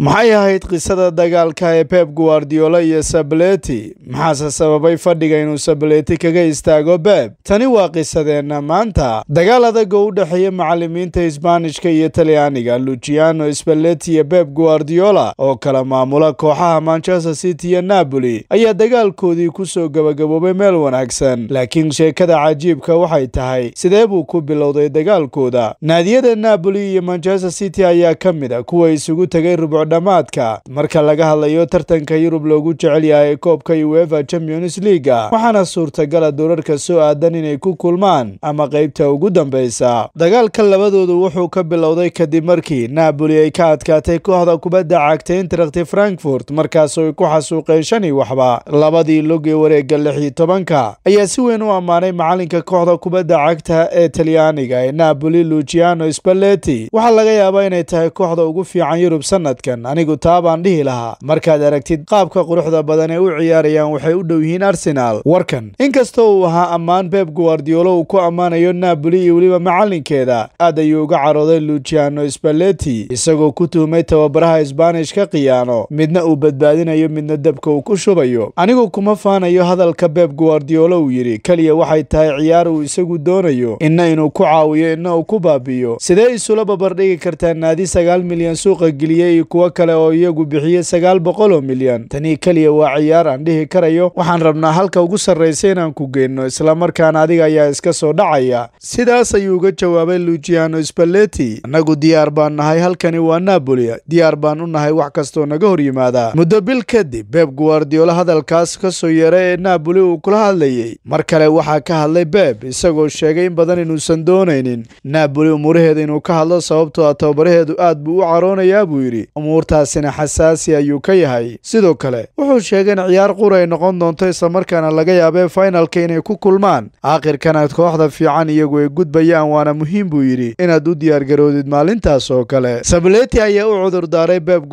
maxay ahayd qisada dagaalka ee pep guardiola iyo sabaleti maxaase sababay fadhiga inuu sabaleti kaga istaago beb tani waa qisadeenna maanta dagaal adagoo u dhexeeya macalimiinta isbaanishka iyo talyaaniga luciano sbaleti iyo beb guardiola oo kala maamula kooxaha manchester city iyo napoli ayaa dagaalkoodii ku soo gabagaboobay meel wanaagsan laakiin sheekada cajiibka waxay tahay sidee buu ku bilowday dagaalkooda naadiyada napoli iyo manchester city ayaa ka mid a ah kuwa isugu tagay rubc dhammaadka marka laga hadlayo tartanka yurub loogu jecel yahay koobka uefa champions leaga waxaana suurtagala doorarka soo aadan inay ku kulmaan ama qaybta ugu dambaysa dagaalka labadoodu wuxuu ka bilowday kadib markii naaboli ay ka adkaatay kooxda kubadda cagta intarakti frankfurt markaasoo ay ku xasuuqeen shan waxba labadii logee wareega lix iyo tobanka ayaa si weyn u ammaanay macalinka kooxda kubadda cagta ee talyaaniga ee naaboli luciano spaleti waxaa laga yaabaa inay tahay kooxda ugu fiican yurub sanadkan ciyaarayaan anigu taa baan dhihi lahaa markaad aragtid qaabka quruxda badan ee u ciyaarayaan waxay u dhow yihiin arsenaal warkan inkastoo uu ahaa ammaan beeb guwardiolo uu ku ammaanayo naabuli iyo weliba macalinkeeda aad ayuu uga carooday luciano sbaleti isagoo ku tuhumay tababaraha sbaanish ka khiyaano midna uu badbaadinayo midna dabka uu ku shubayo anigu kuma faanayo hadalka beeb guwardiolo uu yidhi keliya waxay tahay ciyaar uu isagu doonayo inna inuu ku caawiyo inna uu ku baabiyo sidee isula babardhigi kartaa naadi sagaal milyan suuqa geliyey iyo kuwo kale oo iyagu bixiyey sagaal boqol oo milyan tanii keliya waa ciyaar aan dhihi karayo waxaan rabnaa halka ugu sarraysa inaan ku geenno islamarkaana adiga ayaa iska soo dhacaya sidaas ayuu uga jawaabay lujiano sbaleti annagu diyaar baan nahay halkani waa napoli diyaar baan u nahay wax kastoo naga hor yimaada muddo bil kadib beeb guwardiyolo hadalkaas ka soo yeeray ee naaboli uu kula hadlayey mar kale waxaa ka hadlay beeb isagoo sheegay in badan inuusan doonaynin naaboli umuraheeda inuu ka hadlo sababtoo a ah tababaraheedu aad buu u caroonayaa buu yidhi umuurtaasina xasaasi ayuu ka yahay sidoo kale wuxuu sheegay in ciyaar qur ay noqon doonto isla markaana laga yaabee fainalka inay ku kulmaan aakhirkana kooxda fiican iyagu ay gudbayaan waana muhiim buu yidhi inaad u diyaargaroodid maalintaas oo kale sabaleti ayaa u cudurdaaray beeb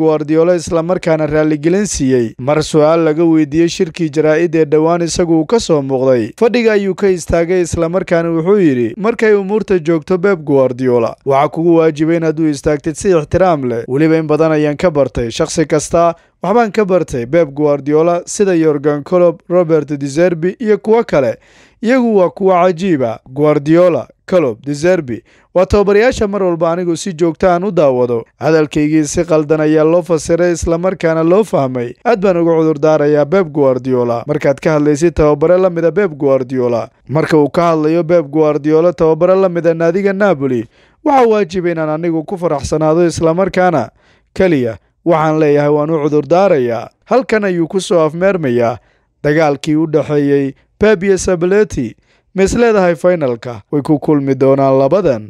isla markaana raalligelin siiyey mar su'aal laga weydiiyey shirkii jaraa'id ee dhowaan isagu uu ka soo muuqday fadhiga ayuu ka istaagay islamarkaana wuxuu yidhi markay umuurta joogto beeb guwardiyoola waxaa kugu waajibay inaad u istaagtid si ixtiraam leh weliba in badanaya ayaan ka bartay shakhsi kasta waxbaan ka bartay beb guardiola sida yorgan colob robert deserbi iyo kuwo kale iyagu waa kuwa cajiiba guardiola colob deserbi waa tababarayaasha mar walba anigu si joogta aan u daawado hadalkaygii si qaldan ayaa loo fasiray islamarkaana loo fahmay aad baan uga cudurdaarayaa beb guardiola markaad ka hadlaysid tababare la mida beb guardiola marka uu ka hadlayo beb guardiola tababare la mida naadiga naboli waxaa waajiba inaan anigu ku faraxsanaado islamarkaana keliya waxaan leeyahay waan u cudurdaarayaa halkan ayuu ku soo afmeermayaa dagaalkii u dhexeeyey pep iyo sabaleti ma is leedahay faynalka way ku kulmi doonaan labadan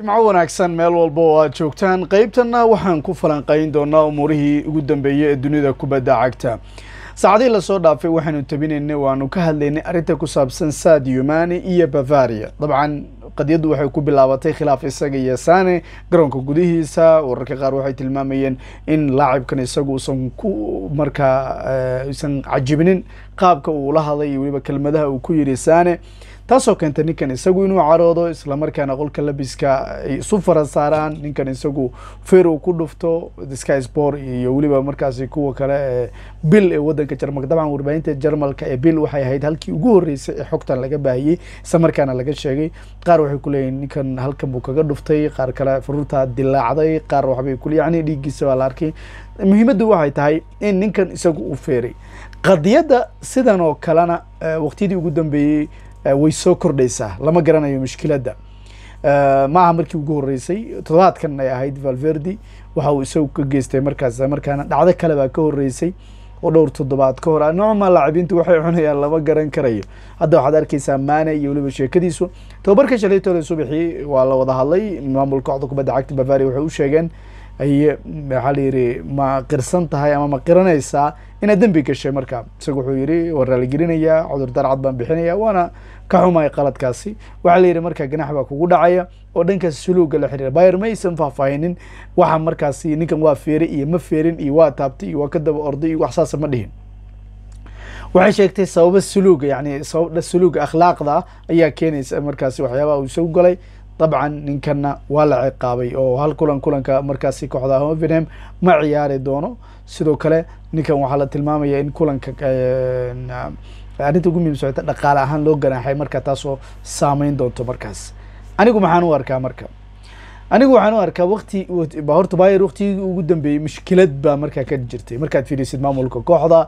jimco wanaagsan meel walba oo aad joogtaan qaybtanna waxaan ku falanqayn doonaa umuurihii ugu dambeeyey ee dunida kubadda cagta saacadihii lasoo dhaafay waxaanu tabinaynay waanu ka hadlaynay arrinta ku saabsan saadiomani iyo bavaria dabcan qadiyaddu waxay ku bilaabatay khilaaf isaga iyo sane garoonka gudihiisa wararka qaar waxay tilmaamayeen in laacibkan isagu usan ku markaa eh, usan cajibinin qaabka uu la hadlay iyo weliba kelmadaha uu ku yidhi sane taasoo keenta ninkan isagu inuu caroodo islamarkaana qolka labiska ay isu fara saaraan ninkan isagu fer uu ku dhufto sky sport iyo weliba markaasi kuwa kale ee bil ee wadanka jarmalka dabcan warbaahinta jarmalka ee bil waxay ahayd halkii ugu horreysay ee xogtan laga baahiyey islamarkaana laga sheegay qaar waxay kuleeyihin ninkan halkan buu kaga dhuftay qaar kale faruurtaa dilaacday qaar waxbay kule yacni dhiiggiisa baa la arkay muhiimaddu waxay tahay in ninkan isagu uu feeray qadiyadda sidan oo kalena eh, waqtiyadii ugu dambeeyey way soo kordhaysaa lama garanayo mushkiladda maaha markii ugu horreysay toddobaadkan ay ahayd valverdi waxa uu isagu ka geystay markaas markaana dhacdo kale baa ka horreysay oo dhowr toddobaad ka hor noocmaa laacibiintu waxay cunayaan lama garan karayo hadda waxaad arkaysaa maane iyo weliba sheekadiisu tababarka shalay tole subaxii waa la wada hadlay maamulka koxda kubadda cagta bavaria waxay u sheegeen ay maxaa layidhi ma qirsan tahay ama ma qiranaysaa inaad dembi gashay marka isaga wuxuu yidhi waa raaligelinayaa cudurdaar cad baan bixinaya waana ka xumay qaladkaasi waxaa la yidhi marka ganax baa kugu dhacaya oo dhankaas suluuga la xiriira bayer maysan faahfaahinin waxa markaasi ninkan waa feeray iyo ma feerin iyo waa taabtay iyo waa ka daba orday iyo wax ma dhihin waxay sheegtay sababa suluuga yani sabab suluuga akhlaaqda ayaa keenaysa markaasi waxyaabaha uu soo galay dabcan ninkana waa la ciqaabay oo hal kulan kulanka markaasi kooxda hovenham ma ciyaari doono sidoo kale ninkan waxaa la tilmaamaya in kulanka eh, arrinta ugu muhiim socota dhaqaale ahaan loo ganaaxay marka taasoo saameyn doonto markaas anigu maxaan u arkaa marka anigu waxaan u arkaa waqti horta bayer waktigii ugu dambeeyey mushkilad baa markaa ka jirtay markaad fiirisid maamulka kooxda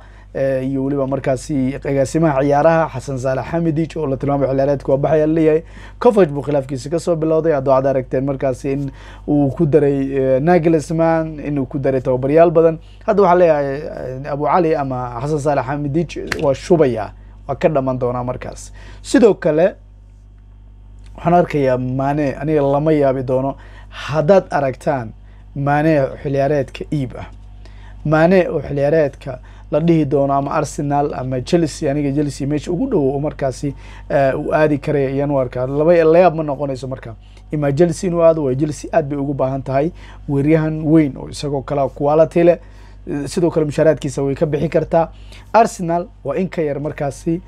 iyo weliba markaasi agaasimaha ciyaaraha xasan saale xamidij oo la tilmaamay xilciyaareedka waa baxaya leeyahay covage buu khilaafkiisi kasoo bilowday adoo cad aragteen markaasi in uu ku daray nagelsman inuu ku daray tababaryaal badan hadda waxaa leeyahay abu cali ama xasan saalax xamidij waa shubaya waa ka dhaman doonaa markaas sidoo kale waxaan arkayaa maane aniga lama yaabi doono haddaad aragtaan maane xilyaareedka iib ah maane oo xilyaareedka la dhihi doono ama arsenal ama chelsea aniga chelsea meesha ugu dhowo markaasi eh, u aadi karaya iyanu arkaa laba layaab ma noqonayso marka ima chelsea inuu aado waayo chelsea aada bay ugu baahan tahay weeryahan weyn oo isagoo kale quality leh sidoo kale mushaaraadkiisa way ka bixi kartaa arsenal waa in ka yar markaasi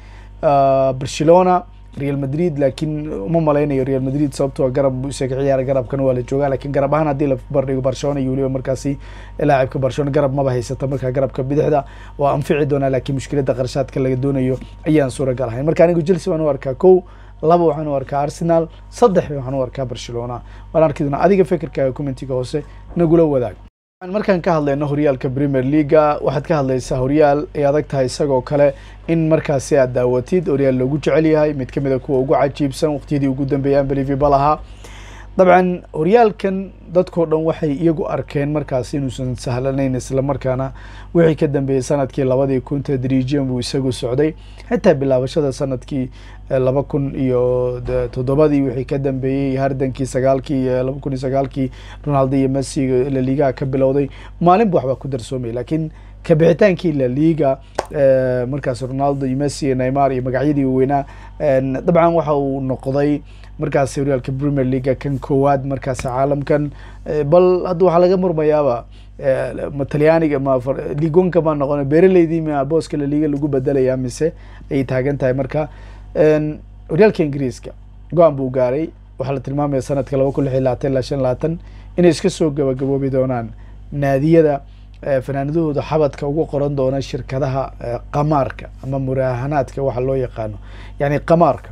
eh, barcelona real madrid laakiin uma malaynayo real madrid sababtoo ah garab isa ka ciyaara garabkana waa la joogaa lakiin garab ahaan haddii la bardhigo barcelona iyo weliba markaasi laacibka barcelona garab maba haysata markaa garabka bidixda waa anfici doonaa lakiin mushkiladda qarshaadka laga doonayo ayaan suuragal ahayn marka anigu chelsea baan u arkaa kow laba waxaan u arkaa arsenal saddex waxaan u arkaa barcelona waan arki doonaa adiga fekerkaaga commentiga hoose nagula wadaag waxaan markaan ka hadlayno horyaalka premier leaga waxaad ka hadlaysaa horyaal ay adag tahay isagoo kale in markaasi aad daawatid horyaal loogu jecel yahay mid ka mid a ah kuwa ugu cajiibsan waqtiyadii ugu dambeeyaan belivibal ahaa dabcan horyaalkan dadko dhan waxay iyagu arkeen markaas inuusan sahlanayn islamarkaana wixii ka dambeeyey sanadkii labadii kun tadriijiyan buu isagu socday xitaa bilaabashada sanadkii eh, laba kun iyo toddobadii wixii ka dambeeyey hardankii sagaalkii eh, laba kun iyo sagaalkii ronaldo iyo messi eh, laligaha ka bilowday maalin bu waxbaa ku darsoomay laakiin kabixitaankii la liga eh, markaas ronaldo iyo messi iyo naymar iyo magacyadii weynaa eh, dabcan waxa uu noqday markaas horyaalka premier leaga kan koowaad markaas caalamkan eh, bal hadda waxaa laga murmayaaba ma talyaaniga ma ligonka ma noqon beraleydii ma booska laliga lagu bedelayaa mise ayay taagan tahay marka horyaalka ingiriiska go-aan buu gaaray waxaa la tilmaamaya sanadka laba kun lix iyo labaatan ilaa shan labaatan inay iska soo gabagaboobi doonaan naadiyada fanaanadahooda xabadka ugu qoran doona shirkadaha qamaarka ama muraahanaadka waxa loo yaqaano yani qamaarka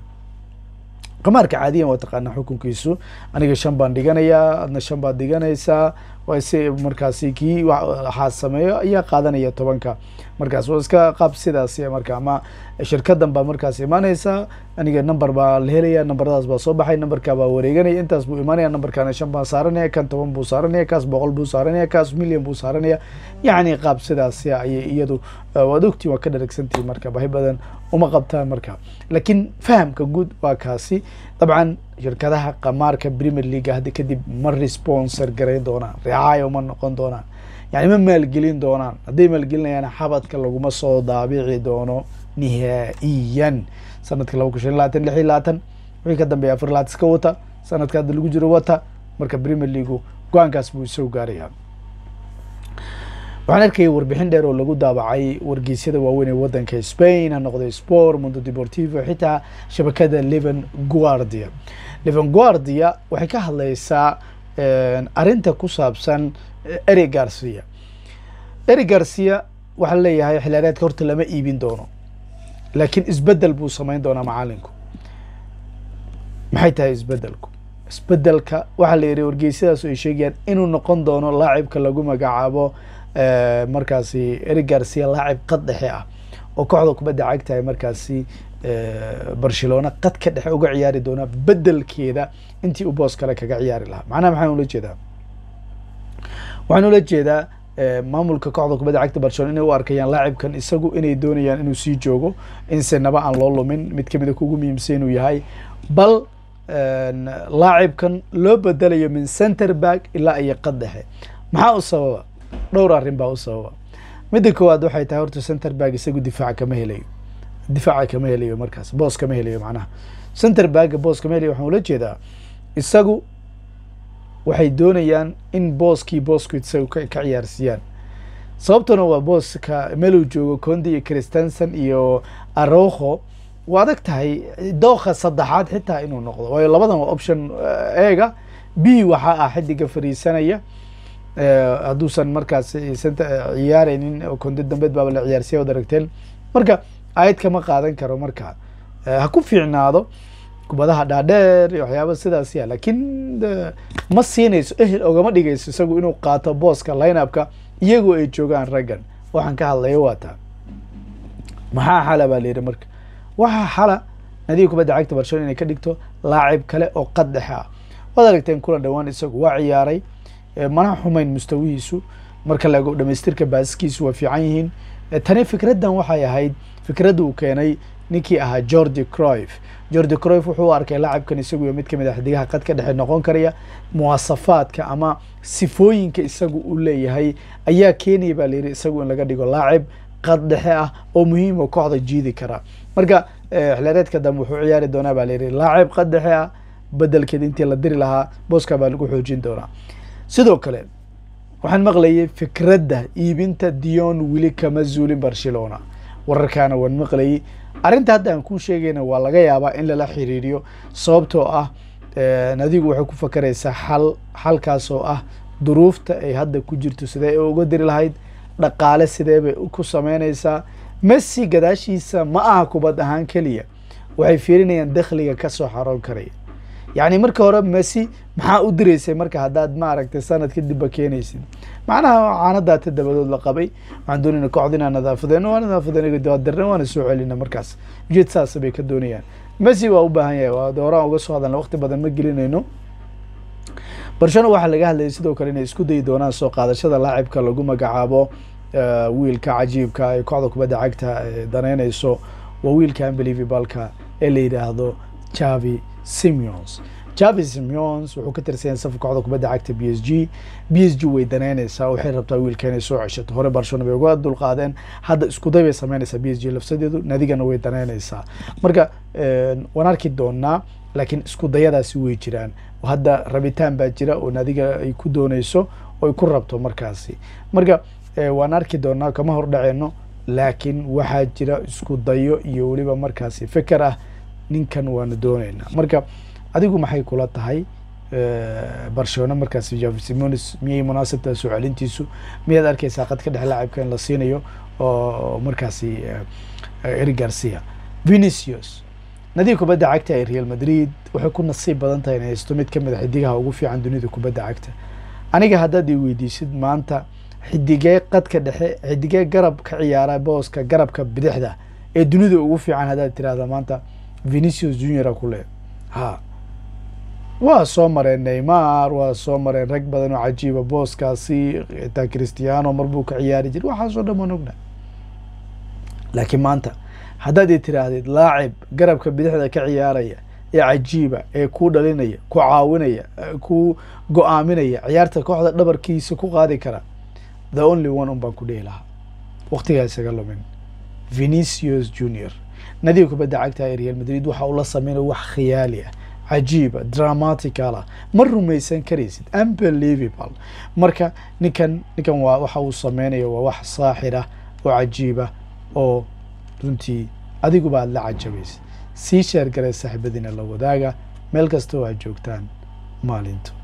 qamaarka caadiyan waa taqaanaa xukunkiisu aniga shan baan dhiganayaa adna shan baad dhiganaysaa markaasi kii waxaa sameeyo ayaa qaadanaya tobanka markaas waa iska qaab sidaas marka ama shirkadan baa markaas imaaneysaa aniga number baa la helaya numberadaas baa soo baxay numberka baa wareeganaya intaas buu imaanaya numberkana shan baa saaranaya kan toban buu saaranaya kaas boqol buu saaranaya kaas million buu saaranaya yacni qaab sidaas ayay iyadu waad ogtiin waa ka dharagsantihin marka bahi badan uma qabtaan marka laakiin fahamka guud waa kaasi dabcan shirkadaha qamaarka premier leaga hadda kadib ma responsor garayn doonaan ricaayo ma noqon doonaan yacni ma maalgelin doonaan hadday maalgelinayaan xabadka laguma soo daabici doono nihaa-iyan sanadka laba kun shan labaatan lix iyo labaatan wixii ka dambeeya afar laatiska wata sanadka hadda lagu jiro wata marka premier leagu go-aankaas buu isoo gaarayaa waxaan arkayay warbixin dheer oo lagu daabacay wargeysyada waaweyn ee waddanka spain ha noqday sport mondo deportivo xitaa shabakada liven guardia liven guardia waxay ka hadlaysaa arrinta ku saabsan eh, eric garcia eric garcia waxaa leeyahay xilaareedka horta lama iibin doono laakiin isbedel buu samayn doonaa macalinku maxay tahay isbedelku isbedelka waxaa la yidhi wargeysyadaas ay sheegayaan inuu noqon doono laacibka lagu magacaabo Eh, markaasi eric garcia laacib qad dhexe ah oo kooxda kubadda cagtahay markaasi eh, barcelona qad ka dhexe uga ciyaari doonaa bedelkeeda intii u boos kale kaga ciyaari lahaa macnaha maxaan ula jeedaa waxaan ula jeedaa eh, maamulka kooxda kubadda cagta barcelona inay u arkayaan laacibkan isagu inay doonayaan inuu sii joogo inse naba aan loo lumin mid kamid a kugu muhiimsan inuu yahay bal laacibkan loo bedelayo min center back ilaa iyo qad dhexe maxaa u sababa dhowr arrin baa u sababa midda koowaad waxay tahay horta center back isagu difaaca kama helayo difaaca kama helayo markaas boos kama helayo macnaha center backa boos kama helayo waxaan ula jeedaa isagu waxay doonayaan in booskii boosku isagu ka ciyaarsiiyaan sababtuna waa booska meelu joogo condi iyo christensen iyo aroho waa adag tahay eh, dooqa saddexaad xitaa inuu noqdo waayo labadan waa option eh, eega b waxaa ah xidiga fariisanaya Eh, hadduusan markaas eh, eh, ciyaaraynin konde dambeed baaba la ciyaarsiya wad aragteen marka ayad kama qaadan karo marka ha ku fiicnaado kubadaha dhaadheer iyo waxyaaba sidaasya laakiin ma siinayso ehel ogama dhigayso isagu inuu qaato booska lineupka iyagoo ay joogaan raggan waxaan ka hadlayo waa taa maxaa xala baa la yidhi marka waxaa xala nadiga kubadda cagta barcelona inay ka dhigto laacib kale oo qaddex ah waad aragteen kulan dhowaan isagu waa ciyaaray mana xumayn mustawihiisu marka la ego dhamaystirka baasiskiisu waa fiican yihiin tani fikraddan waxay ahayd fikradda uu keenay ninkii ahaa jordi croyf jordi croyf wuxuu arkay lacabkan isagu iyo midka madaxdigaha qad ka ah dhexe noqon karaya muwaasafaadka ama sifooyinka isagu u leeyahay ayaa keenaya baa layidhi isagu in laga dhigo laacib qad dhexe ah oo muhiima kooxda jiidi kara marka xleereedka dambe wuxuu ciyaari doonaa baa layidhi laacib qad dhexe ah bedelkeed intii la diri lahaa booska baa lagu xoojin doonaa sidoo kale waxaan maqlayay fikradda iibinta dion wili kama zuulin barcelona wararkaana waan maqlayay arrinta hadda aan kuu sheegayna waa laga yaabaa in lala xiriiriyo sababtoo ah eh, adigu waxay ku fakaraysaa xal xalkaasoo ah duruufta ay hadda ku jirto sidee uga diri lahayd dhaqaale sidee bay ku sameynaysaa messi gadaashiisa ma aha kubad ahaan keliya waxay fiirinayaan dakhliga ka soo xaroon karaya yacni marka hore mesi maxaa u direysay marka haddaad maaragtay sanad kadibba keenaysid macnaha caanadaata dabadood la qabay waxaan doonayna kooxdinaa nadaafadeen waa nadaafadeen daadarna waana soo celinna markaas ujeed saas bay ka doonayaan mesi waa u baahan yahay waa dooraan uga soo hadalna wakti badan ma gelinayno barshano waxaa laga hadlayay sidoo kale inay isku dayi doonaan soo qaadashada laacibka lagu magacaabo wiilka cajiibka ee kooxda kubadda cagta daneyneyso waa wiilka ambelivibalka ee la yidhaahdo javi Simeons Javi Simeons wuxuu ka tirsan yahay safka kooxda kubadda cagta b s g b s g way danaynaysaa waxay rabtaa wiilka inay soo ceshato hore barcelona bay uga dulqaadeen hadda iskuday bay sameynaysaa b s g lafsadeedu nadigana way danaynaysaa marka waan arki doonaa laakiin iskudayadaasi way jiraan hadda rabitaan baa jira oo nadiga ay ku doonayso oo ay ku rabto markaasi marka waan arki doonaa kama hordhaceyno laakiin waxaa jira iskudayo iyo weliba markaasi feker ah ninkan waanu doonaynaa marka adigu maxay kula tahay barcelona markaas javi simonis miyay munaasabtaa soo celintiisu miyaad arkaysaa qad ka dhex laacibka in la siinayo oo markaasi eric garcia vinicius nadiib kubadda cagta ee real madrid waxay ku nasiib badan tahay inay haysto mid ka mid a ah xidigaha ugu fiican dunida kubadda cagta aniga haddaad i weydiisid maanta xidigee qadka dhexe xidigee garab ka ciyaara booska garabka bidixda ee dunida ugu fiican haddaad tiraahda maanta venicius juniora ku leh ha waa soo mareen neymar waa soo mareen rag badan oo cajiiba booskaasi xitaa christiano marbuu ka ciyaari jir waxaasoo dhan waan ogna laakiin maanta haddaad i tiraahdid laacib garabka bidixda ka ciyaaraya ee cajiiba ee ku dhalinaya ku caawinaya ku go-aaminaya ciyaarta kooxda dhabarkiisa ku qaadi kara the only one un baan ku dhihi lahaa waqtigaa isaga lumin venicius junior nadiga kubadda cagta ee real madrid waxa uu la sameynaya wax khiyaali ah cajiiba ah, dramatical ah ma rumaysan karaysid unbelievable marka ninkan ninkan waa waxa uu sameynaya waa wax saaxir ah oo cajiiba ah, oo runtii adiguba aad la cajabaysid sii sheergaray saaxibadiina la wadaaga meel kasta oo aad joogtaan maalintu